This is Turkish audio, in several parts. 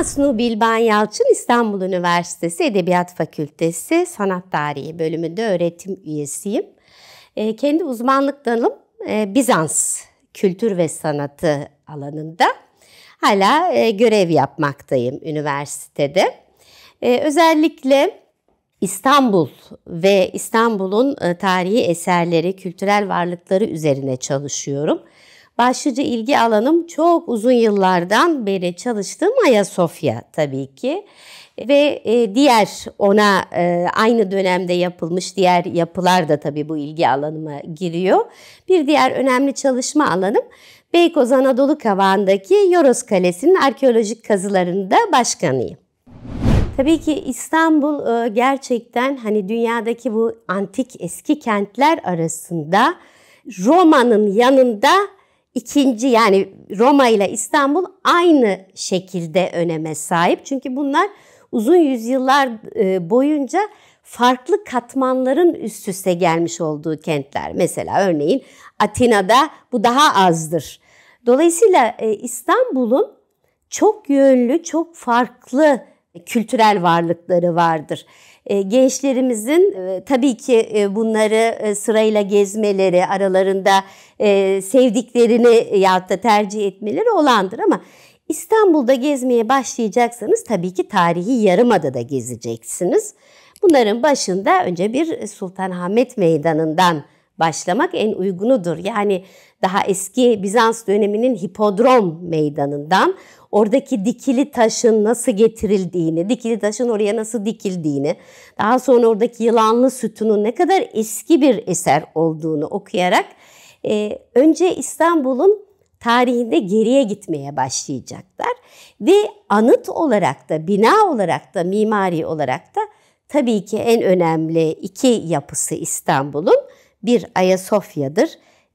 Asnu Bilban Yalçın İstanbul Üniversitesi Edebiyat Fakültesi Sanat Tarihi bölümünde öğretim üyesiyim. E, kendi uzmanlık dalım e, Bizans kültür ve sanatı alanında. Hala e, görev yapmaktayım üniversitede. E, özellikle İstanbul ve İstanbul'un e, tarihi eserleri, kültürel varlıkları üzerine çalışıyorum. Başlıca ilgi alanım çok uzun yıllardan beri çalıştığım Ayasofya tabii ki ve e, diğer ona e, aynı dönemde yapılmış diğer yapılar da tabii bu ilgi alanıma giriyor. Bir diğer önemli çalışma alanım Beykoz Anadolu Kavağı'ndaki Yoros Kalesi'nin arkeolojik kazılarında başkanıyım. Tabii ki İstanbul e, gerçekten hani dünyadaki bu antik eski kentler arasında Roma'nın yanında ikinci yani Roma ile İstanbul aynı şekilde öneme sahip. Çünkü bunlar uzun yüzyıllar e, boyunca farklı katmanların üst üste gelmiş olduğu kentler. Mesela örneğin Atina'da bu daha azdır. Dolayısıyla e, İstanbul'un çok yönlü, çok farklı kültürel varlıkları vardır. E, gençlerimizin e, tabii ki e, bunları sırayla gezmeleri, aralarında sevdiklerini ya da tercih etmeleri olandır ama İstanbul'da gezmeye başlayacaksanız tabii ki tarihi yarımada da gezeceksiniz. Bunların başında önce bir Sultanahmet Meydanı'ndan başlamak en uygunudur. Yani daha eski Bizans döneminin hipodrom meydanından oradaki dikili taşın nasıl getirildiğini, dikili taşın oraya nasıl dikildiğini, daha sonra oradaki yılanlı sütunun ne kadar eski bir eser olduğunu okuyarak e, önce İstanbul'un tarihinde geriye gitmeye başlayacaklar. Ve anıt olarak da, bina olarak da, mimari olarak da tabii ki en önemli iki yapısı İstanbul'un bir Ayasofya'dır,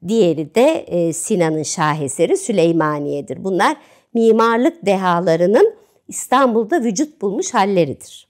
diğeri de e, Sinan'ın şaheseri Süleymaniye'dir. Bunlar mimarlık dehalarının İstanbul'da vücut bulmuş halleridir.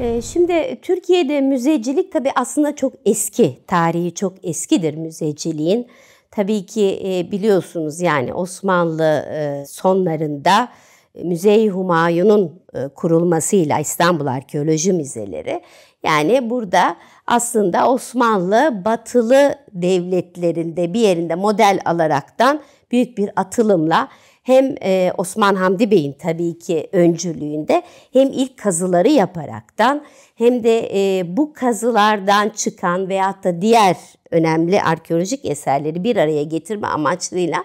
E, şimdi Türkiye'de müzecilik tabi aslında çok eski, tarihi çok eskidir müzeciliğin. Tabii ki e, biliyorsunuz yani Osmanlı sonlarında müze Humayun'un e, kurulmasıyla İstanbul Arkeoloji Müzeleri yani burada aslında Osmanlı batılı devletlerinde bir yerinde model alaraktan büyük bir atılımla hem e, Osman Hamdi Bey'in tabii ki öncülüğünde hem ilk kazıları yaparaktan hem de e, bu kazılardan çıkan veyahut da diğer önemli arkeolojik eserleri bir araya getirme amaçlıyla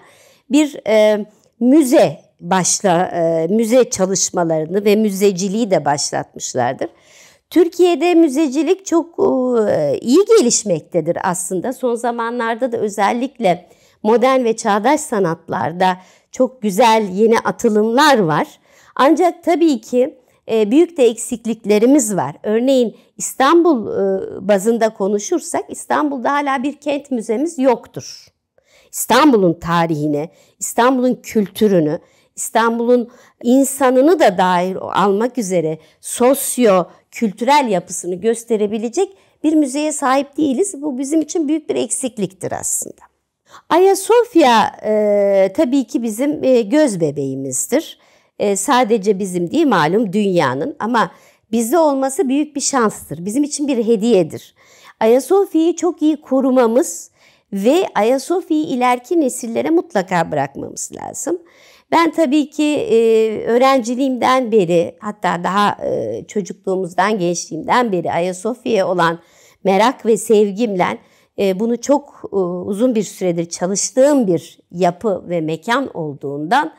bir müze başla e, müze çalışmalarını ve müzeciliği de başlatmışlardır. Türkiye'de müzecilik çok e, iyi gelişmektedir aslında. Son zamanlarda da özellikle modern ve çağdaş sanatlarda çok güzel yeni atılımlar var. Ancak tabii ki e, büyük de eksikliklerimiz var. Örneğin İstanbul e, bazında konuşursak İstanbul'da hala bir kent müzemiz yoktur. İstanbul'un tarihini, İstanbul'un kültürünü, İstanbul'un insanını da dahil almak üzere sosyo kültürel yapısını gösterebilecek bir müzeye sahip değiliz. Bu bizim için büyük bir eksikliktir aslında. Ayasofya e, tabii ki bizim e, göz bebeğimizdir. E, sadece bizim değil malum dünyanın ama bizde olması büyük bir şanstır. Bizim için bir hediyedir. Ayasofya'yı çok iyi korumamız ve Ayasofya'yı ileriki nesillere mutlaka bırakmamız lazım. Ben tabii ki e, öğrenciliğimden beri hatta daha e, çocukluğumuzdan gençliğimden beri Ayasofya'ya olan merak ve sevgimle e, bunu çok e, uzun bir süredir çalıştığım bir yapı ve mekan olduğundan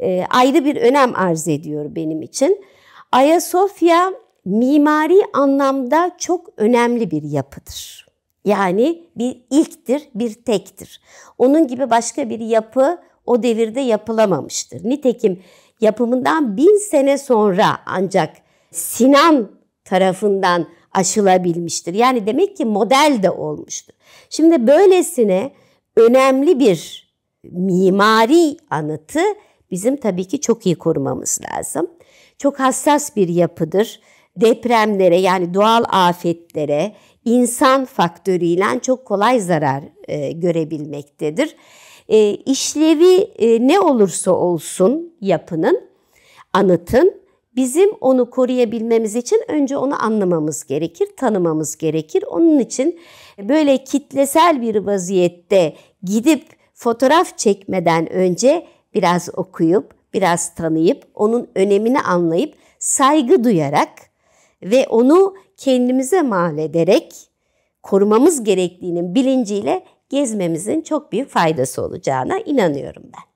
e, ayrı bir önem arz ediyor benim için. Ayasofya mimari anlamda çok önemli bir yapıdır. Yani bir ilktir, bir tektir. Onun gibi başka bir yapı o devirde yapılamamıştır. Nitekim yapımından bin sene sonra ancak Sinan tarafından aşılabilmiştir. Yani demek ki model de olmuştur. Şimdi böylesine önemli bir mimari anıtı bizim tabii ki çok iyi korumamız lazım. Çok hassas bir yapıdır. Depremlere yani doğal afetlere insan faktörüyle çok kolay zarar e, görebilmektedir e, işlevi e, ne olursa olsun yapının, anıtın bizim onu koruyabilmemiz için önce onu anlamamız gerekir, tanımamız gerekir. Onun için böyle kitlesel bir vaziyette gidip fotoğraf çekmeden önce biraz okuyup, biraz tanıyıp, onun önemini anlayıp, saygı duyarak ve onu kendimize mal ederek korumamız gerektiğinin bilinciyle gezmemizin çok büyük faydası olacağına inanıyorum ben.